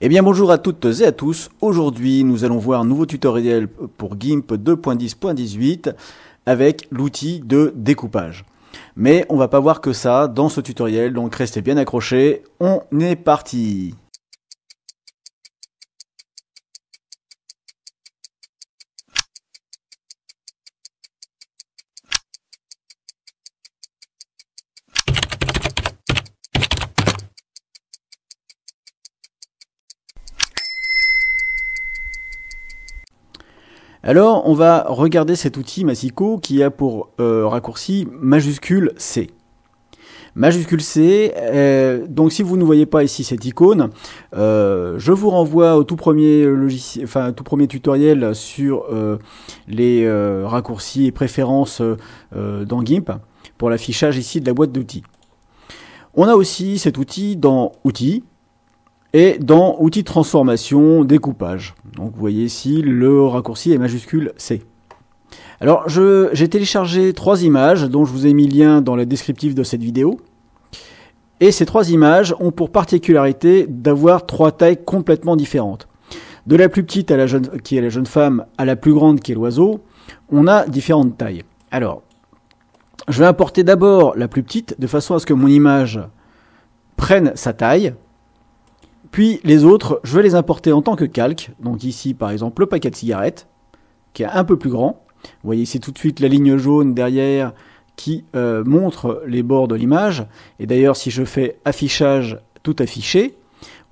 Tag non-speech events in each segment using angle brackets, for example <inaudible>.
Eh bien bonjour à toutes et à tous, aujourd'hui nous allons voir un nouveau tutoriel pour GIMP 2.10.18 avec l'outil de découpage. Mais on va pas voir que ça dans ce tutoriel, donc restez bien accrochés, on est parti Alors, on va regarder cet outil Massico qui a pour euh, raccourci majuscule C. Majuscule C, euh, donc si vous ne voyez pas ici cette icône, euh, je vous renvoie au tout premier, tout premier tutoriel sur les raccourcis et préférences dans GIMP pour l'affichage ici de la boîte d'outils. On a aussi cet outil dans Outils, et dans Outils de transformation, découpage. Donc vous voyez ici, le raccourci est majuscule C. Alors j'ai téléchargé trois images dont je vous ai mis lien dans la descriptive de cette vidéo. Et ces trois images ont pour particularité d'avoir trois tailles complètement différentes. De la plus petite à la jeune, qui est la jeune femme à la plus grande qui est l'oiseau, on a différentes tailles. Alors, je vais importer d'abord la plus petite de façon à ce que mon image prenne sa taille. Puis les autres, je vais les importer en tant que calque. Donc ici, par exemple, le paquet de cigarettes, qui est un peu plus grand. Vous voyez ici tout de suite la ligne jaune derrière qui euh, montre les bords de l'image. Et d'ailleurs, si je fais affichage tout affiché,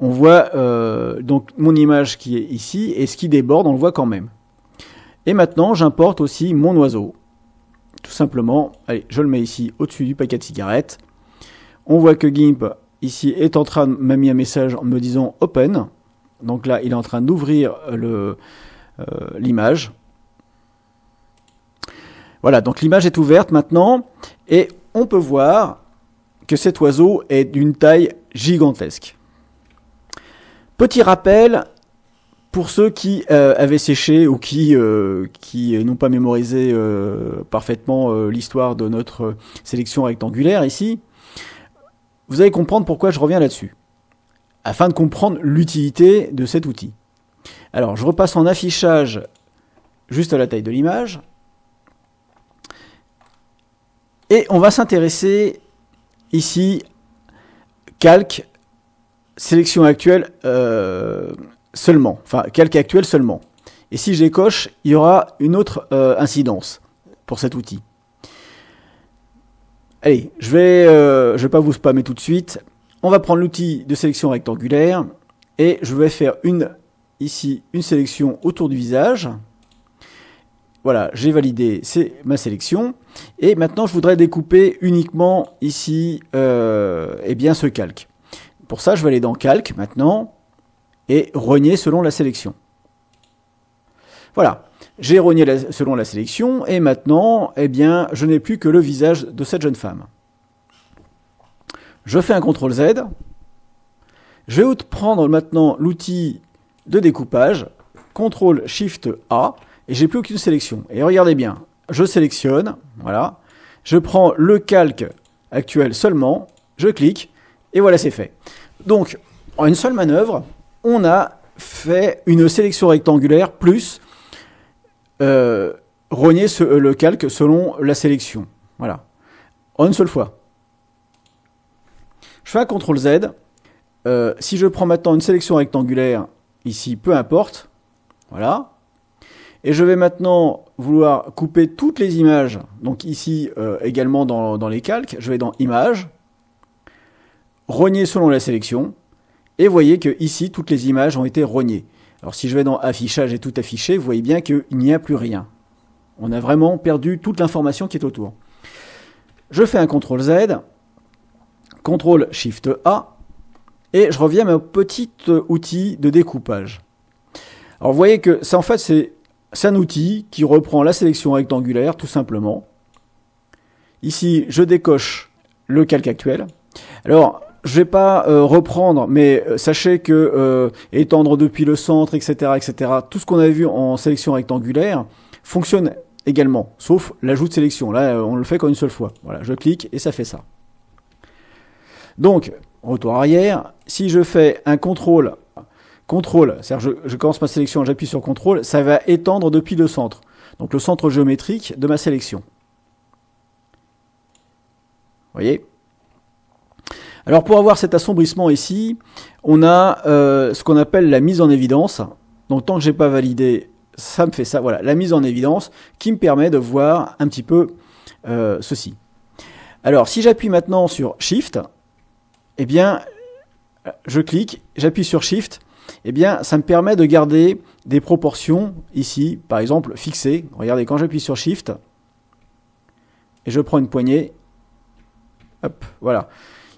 on voit euh, donc mon image qui est ici et ce qui déborde, on le voit quand même. Et maintenant, j'importe aussi mon oiseau. Tout simplement, allez, je le mets ici au-dessus du paquet de cigarettes. On voit que GIMP ici est en train de m'a mis un message en me disant open. Donc là, il est en train d'ouvrir euh, le, euh, l'image. Voilà, donc l'image est ouverte maintenant et on peut voir que cet oiseau est d'une taille gigantesque. Petit rappel pour ceux qui euh, avaient séché ou qui, qui n'ont pas mémorisé parfaitement l'histoire de notre sélection rectangulaire ici. Vous allez comprendre pourquoi je reviens là-dessus, afin de comprendre l'utilité de cet outil. Alors, je repasse en affichage juste à la taille de l'image. Et on va s'intéresser ici, calque, sélection actuelle euh, seulement, enfin calque actuel seulement. Et si je il y aura une autre euh, incidence pour cet outil. Allez, je vais, euh, je vais pas vous spammer tout de suite. On va prendre l'outil de sélection rectangulaire et je vais faire une ici une sélection autour du visage. Voilà, j'ai validé c'est ma sélection. Et maintenant, je voudrais découper uniquement ici euh, eh bien ce calque. Pour ça, je vais aller dans Calque maintenant et renier selon la sélection. Voilà, j'ai rogné selon la sélection, et maintenant, eh bien, je n'ai plus que le visage de cette jeune femme. Je fais un CTRL Z. Je vais prendre maintenant l'outil de découpage, CTRL SHIFT A, et j'ai plus aucune sélection. Et regardez bien, je sélectionne, voilà, je prends le calque actuel seulement, je clique, et voilà, c'est fait. Donc, en une seule manœuvre, on a fait une sélection rectangulaire plus euh, rogner euh, le calque selon la sélection. Voilà. En une seule fois. Je fais un CTRL Z. Euh, si je prends maintenant une sélection rectangulaire, ici, peu importe. Voilà. Et je vais maintenant vouloir couper toutes les images. Donc ici, également dans, les calques, je vais dans Images, rogner selon la sélection. Et voyez que ici, toutes les images ont été rognées. Alors si je vais dans affichage et tout affiché, vous voyez bien qu'il n'y a plus rien. On a vraiment perdu toute l'information qui est autour. Je fais un CTRL Z, CTRL SHIFT A, et je reviens à mon petit euh, outil de découpage. Alors vous voyez que ça en fait c'est un outil qui reprend la sélection rectangulaire tout simplement. Ici je décoche le calque actuel. Alors je vais pas euh, reprendre, mais euh, sachez que euh, étendre depuis le centre, etc., etc., tout ce qu'on a vu en sélection rectangulaire fonctionne également, sauf l'ajout de sélection. Là, on le fait qu'une seule fois. Voilà, je clique et ça fait ça. Donc, retour arrière. Si je fais un contrôle, contrôle, c'est-à-dire je, je commence ma sélection, j'appuie sur contrôle, ça va étendre depuis le centre. Donc le centre géométrique de ma sélection. Vous voyez alors pour avoir cet assombrissement ici, on a euh, ce qu'on appelle la mise en évidence. Donc tant que j'ai pas validé, ça me fait ça. Voilà, la mise en évidence qui me permet de voir un petit peu euh, ceci. Alors si j'appuie maintenant sur Shift, eh bien je clique, j'appuie sur Shift, eh bien ça me permet de garder des proportions ici, par exemple fixées. Regardez, quand j'appuie sur Shift, et je prends une poignée, hop, voilà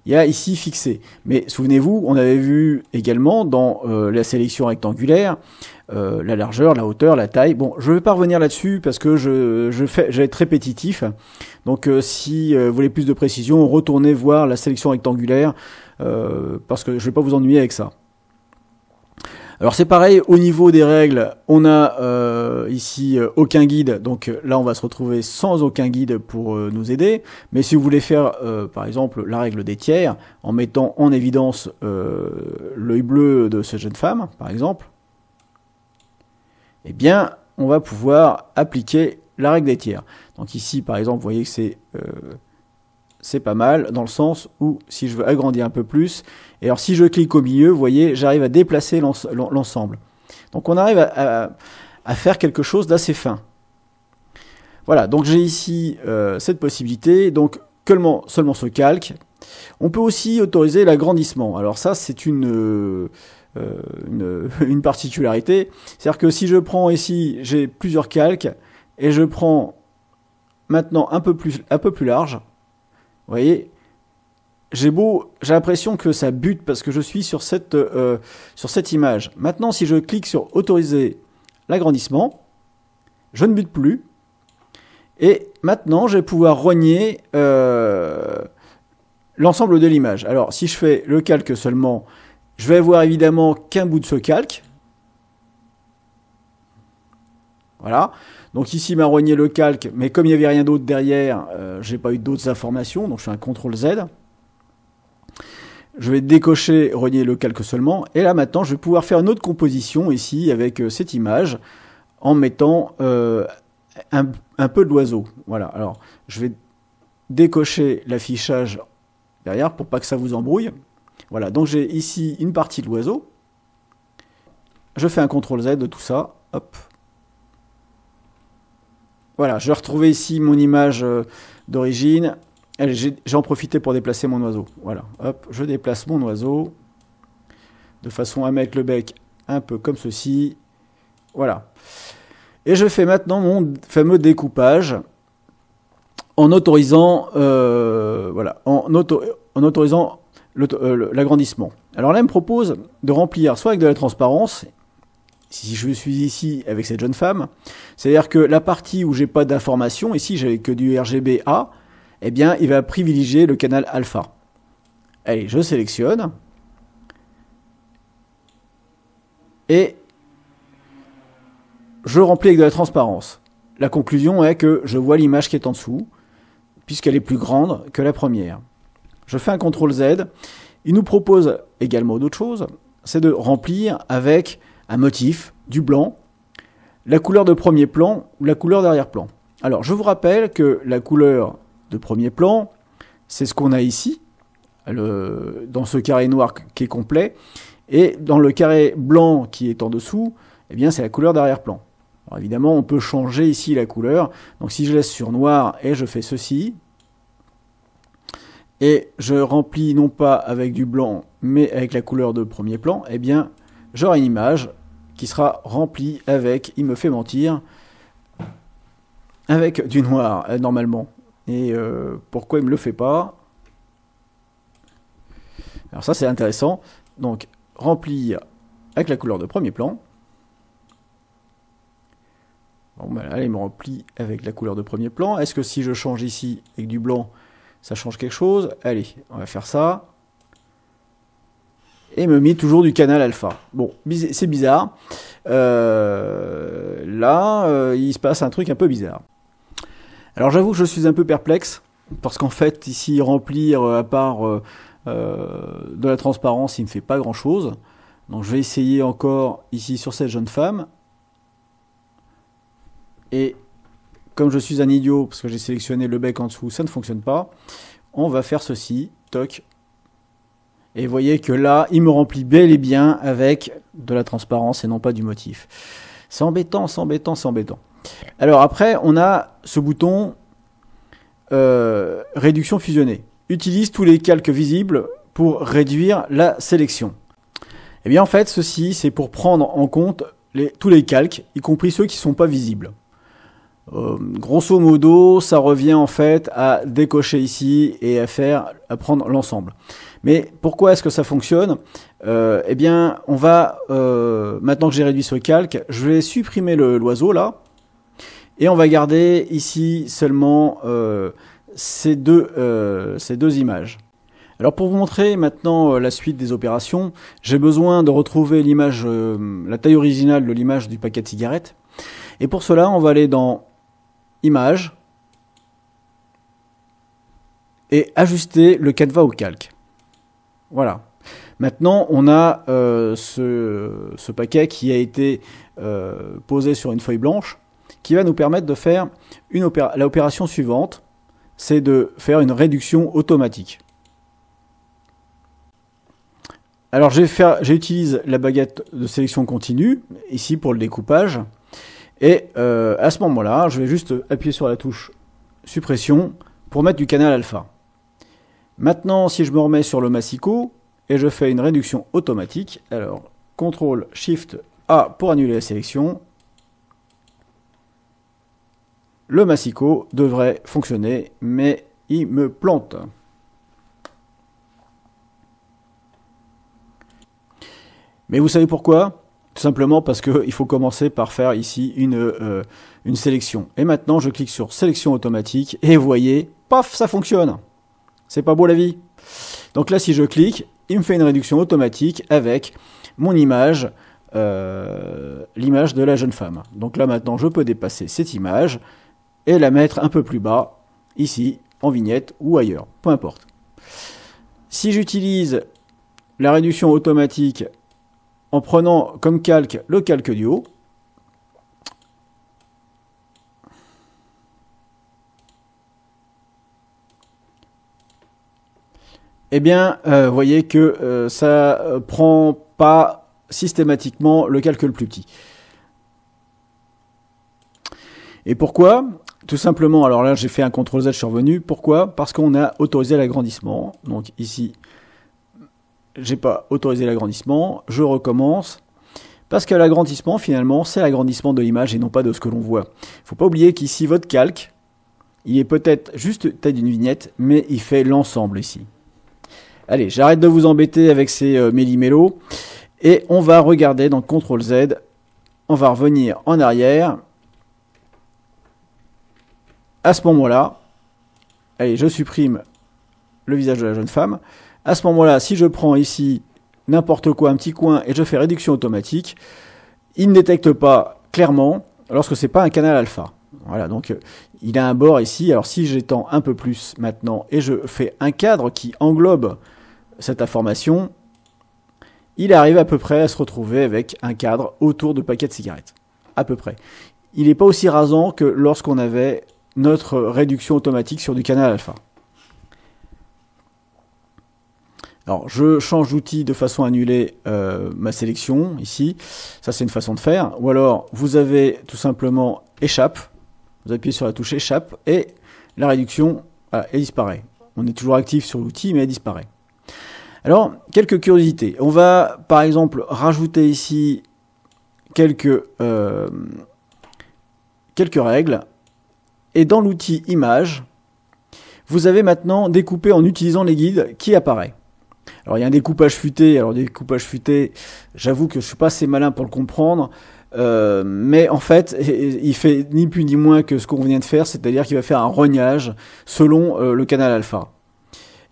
il y a ici fixé. Mais souvenez-vous, on avait vu également dans euh, la sélection rectangulaire euh, la largeur, la hauteur, la taille. Bon, je ne vais pas revenir là-dessus parce que je, fais, je vais être répétitif. Donc euh, si vous voulez plus de précision, retournez voir la sélection rectangulaire parce que je ne vais pas vous ennuyer avec ça. Alors c'est pareil au niveau des règles, on a euh, ici euh, aucun guide, donc euh, là on va se retrouver sans aucun guide pour nous aider. Mais si vous voulez faire par exemple la règle des tiers en mettant en évidence l'œil bleu de cette jeune femme, par exemple, eh bien on va pouvoir appliquer la règle des tiers. Donc ici par exemple vous voyez que c'est c'est pas mal, dans le sens où si je veux agrandir un peu plus, et alors si je clique au milieu, vous voyez, j'arrive à déplacer l'ensemble. Donc on arrive à, faire quelque chose d'assez fin. Voilà, donc j'ai ici euh, cette possibilité, donc seulement, ce calque. On peut aussi autoriser l'agrandissement. Alors ça, c'est une... Euh, euh, <laughs> une, particularité. C'est-à-dire que si je prends ici, j'ai plusieurs calques, et je prends maintenant un peu plus, un peu plus large, vous voyez j'ai beau, j'ai l'impression que ça bute parce que je suis sur cette, euh, sur cette image. Maintenant, si je clique sur autoriser l'agrandissement, je ne bute plus. Et maintenant, je vais pouvoir rogner euh, l'ensemble de l'image. Alors, si je fais le calque seulement, je vais avoir évidemment qu'un bout de ce calque. Voilà. Donc ici, m'a rogné le calque, mais comme il n'y avait rien d'autre derrière, euh, je n'ai pas eu d'autres informations, donc je fais un CTRL Z. Je vais décocher, rogner le calque seulement, et là maintenant, je vais pouvoir faire une autre composition ici avec euh, cette image, en mettant euh, un, peu de l'oiseau. Voilà, alors je vais décocher l'affichage derrière pour pas que ça vous embrouille. Voilà, donc j'ai ici une partie de l'oiseau. Je fais un CTRL Z de tout ça, hop, voilà, je vais retrouver ici mon image euh, d'origine. J'en profité pour déplacer mon oiseau. Voilà, hop, je déplace mon oiseau de façon à mettre le bec un peu comme ceci. Voilà. Et je fais maintenant mon fameux découpage en autorisant, euh, voilà, en, autorisant euh, l'agrandissement. Alors là, elle me propose de remplir soit avec de la transparence, si je suis ici avec cette jeune femme, c'est-à-dire que la partie où j'ai pas d'information, ici j'avais que du RGBA, eh bien il va privilégier le canal alpha. Allez, je sélectionne. Et je remplis avec de la transparence. La conclusion est que je vois l'image qui est en dessous, puisqu'elle est plus grande que la première. Je fais un CTRL Z. Il nous propose également d'autres choses, c'est de remplir avec un motif, du blanc, la couleur de premier plan ou la couleur d'arrière-plan. Alors, je vous rappelle que la couleur de premier plan, c'est ce qu'on a ici, dans ce carré noir qui est complet, et dans le carré blanc qui est en dessous, eh bien, c'est la couleur d'arrière-plan. Alors évidemment, on peut changer ici la couleur. Donc si je laisse sur noir et je fais ceci, et je remplis non pas avec du blanc, mais avec la couleur de premier plan, eh bien, j'aurai une image qui sera remplie avec, il me fait mentir, avec du noir, euh, normalement. Et euh, pourquoi il me le fait pas Alors ça c'est intéressant. Donc rempli avec la couleur de premier plan. Bon ben là, il me remplit avec la couleur de premier plan. Est-ce que si je change ici avec du blanc, ça change quelque chose Allez, on va faire ça et me met toujours du canal alpha. Bon, c'est bizarre. Euh, là, euh, il se passe un truc un peu bizarre. Alors j'avoue que je suis un peu perplexe, parce qu'en fait, ici, remplir, euh, à part de la transparence, il ne me fait pas grand-chose. Donc je vais essayer encore ici sur cette jeune femme. Et comme je suis un idiot, parce que j'ai sélectionné le bec en dessous, ça ne fonctionne pas. On va faire ceci, toc, et vous voyez que là, il me remplit bel et bien avec de la transparence et non pas du motif. C'est embêtant, c'est embêtant, c'est embêtant. Alors après, on a ce bouton euh, réduction fusionnée. Utilise tous les calques visibles pour réduire la sélection. Eh bien en fait, ceci, c'est pour prendre en compte tous les calques, y compris ceux qui ne sont pas visibles. Euh, grosso modo, ça revient en fait à décocher ici et à faire, à prendre l'ensemble. Mais pourquoi est-ce que ça fonctionne euh, Eh bien, on va euh, maintenant que j'ai réduit ce calque, je vais supprimer l'oiseau là, et on va garder ici seulement euh, ces deux ces deux images. Alors pour vous montrer maintenant la suite des opérations, j'ai besoin de retrouver l'image, la taille originale de l'image du paquet de cigarettes. Et pour cela, on va aller dans Image, et ajuster le CADVA au calque. Voilà. Maintenant, on a euh, ce, paquet qui a été euh, posé sur une feuille blanche qui va nous permettre de faire l'opération suivante, c'est de faire une réduction automatique. Alors j'utilise la baguette de sélection continue, ici pour le découpage, et euh, à ce moment-là, je vais juste appuyer sur la touche suppression pour mettre du canal alpha. Maintenant, si je me remets sur le massico et je fais une réduction automatique, alors CTRL SHIFT A pour annuler la sélection, le massico devrait fonctionner, mais il me plante. Mais vous savez pourquoi tout simplement parce qu'il faut commencer par faire ici une, euh, une sélection. Et maintenant, je clique sur sélection automatique et vous voyez, paf, ça fonctionne. C'est pas beau la vie. Donc là, si je clique, il me fait une réduction automatique avec mon image, euh, l'image de la jeune femme. Donc là, maintenant, je peux dépasser cette image et la mettre un peu plus bas, ici, en vignette ou ailleurs, peu importe. Si j'utilise la réduction automatique en prenant comme calque le calque du haut. Eh bien, euh, vous voyez que euh, ça euh, prend pas systématiquement le calque le plus petit. Et pourquoi Tout simplement, alors là j'ai fait un CTRL Z survenu. Pourquoi Parce qu'on a autorisé l'agrandissement. Donc ici, j'ai pas autorisé l'agrandissement, je recommence. Parce que l'agrandissement, finalement, c'est l'agrandissement de l'image et non pas de ce que l'on voit. Il ne Faut pas oublier qu'ici, votre calque, il est peut-être juste tête d'une vignette, mais il fait l'ensemble ici. Allez, j'arrête de vous embêter avec ces euh, méli mélo Et on va regarder dans CTRL Z. On va revenir en arrière. À ce moment-là, allez, je supprime le visage de la jeune femme. À ce moment-là, si je prends ici n'importe quoi, un petit coin, et je fais réduction automatique, il ne détecte pas clairement lorsque ce n'est pas un canal alpha. Voilà, donc euh, il a un bord ici. Alors si j'étends un peu plus maintenant et je fais un cadre qui englobe cette information, il arrive à peu près à se retrouver avec un cadre autour de paquets de cigarettes. À peu près. Il n'est pas aussi rasant que lorsqu'on avait notre réduction automatique sur du canal alpha. Alors je change d'outil de façon à annuler euh, ma sélection ici. Ça c'est une façon de faire. Ou alors vous avez tout simplement échappe. Vous appuyez sur la touche échappe et la réduction est ah, elle disparaît. On est toujours actif sur l'outil mais elle disparaît. Alors quelques curiosités. On va par exemple rajouter ici quelques, euh, quelques règles. Et dans l'outil image, vous avez maintenant découpé en utilisant les guides qui apparaît. Alors il y a un découpage futé. Alors découpage futé, j'avoue que je ne suis pas assez malin pour le comprendre. Euh, mais en fait, <laughs> il fait ni plus ni moins que ce qu'on vient de faire, c'est-à-dire qu'il va faire un rognage selon euh, le canal alpha.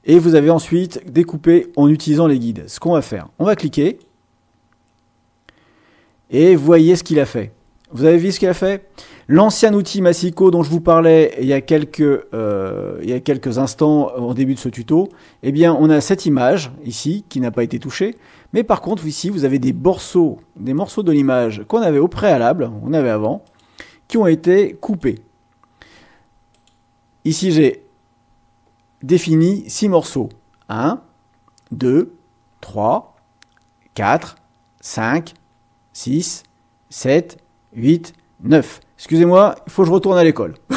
Et vous avez ensuite découpé en utilisant les guides. Ce qu'on va faire, on va cliquer et voyez ce qu'il a fait. Vous avez vu ce qu'il a fait L'ancien outil Massico dont je vous parlais il y a quelques, euh, il a quelques instants au euh, début de ce tuto, eh bien on a cette image ici qui n'a pas été touchée. Mais par contre ici vous avez des morceaux, des morceaux de l'image qu'on avait au préalable, on avait avant, qui ont été coupés. Ici j'ai défini six morceaux. 1, 2, 3, 4, 5, 6, 7, 8, 9 excusez-moi, il faut que je retourne à l'école. <laughs>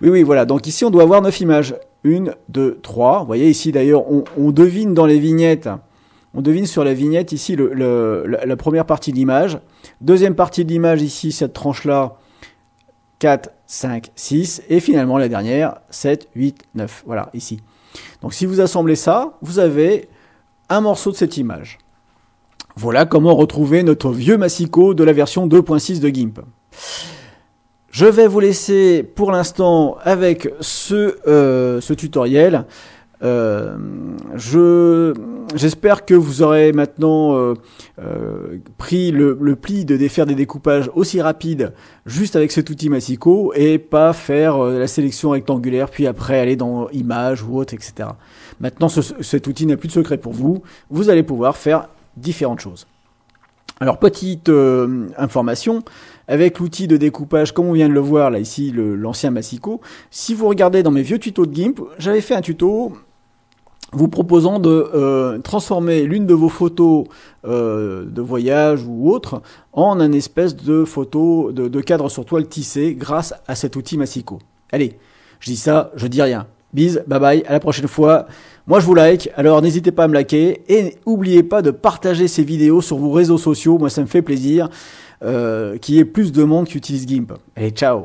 oui, oui, voilà. Donc ici, on doit avoir neuf images. Une, deux, trois. Vous voyez ici, d'ailleurs, on, devine dans les vignettes, on devine sur la vignette ici la, la, première partie de l'image. Deuxième partie de l'image ici, cette tranche-là, 4, 5, 6. Et finalement, la dernière, 7, 8, 9. Voilà, ici. Donc si vous assemblez ça, vous avez un morceau de cette image. Voilà comment retrouver notre vieux massico de la version 2.6 de GIMP. Je vais vous laisser pour l'instant avec ce, euh, tutoriel. Euh, j'espère que vous aurez maintenant euh, pris le, pli de faire des découpages aussi rapides juste avec cet outil Massico et pas faire la sélection rectangulaire puis après aller dans images ou autre etc. Maintenant cet outil n'a plus de secret pour vous, vous allez pouvoir faire différentes choses. Alors petite euh, information, avec l'outil de découpage, comme on vient de le voir là ici, l'ancien Massico, si vous regardez dans mes vieux tutos de GIMP, j'avais fait un tuto vous proposant de euh, transformer l'une de vos photos euh, de voyage ou autre en un espèce de photo de, cadre sur toile tissée grâce à cet outil Massico. Allez, je dis ça, je dis rien. Bise, bye bye, à la prochaine fois. Moi je vous like, alors n'hésitez pas à me liker et n'oubliez pas de partager ces vidéos sur vos réseaux sociaux, moi ça me fait plaisir, euh, qu'il y ait plus de monde qui utilise GIMP. Allez, ciao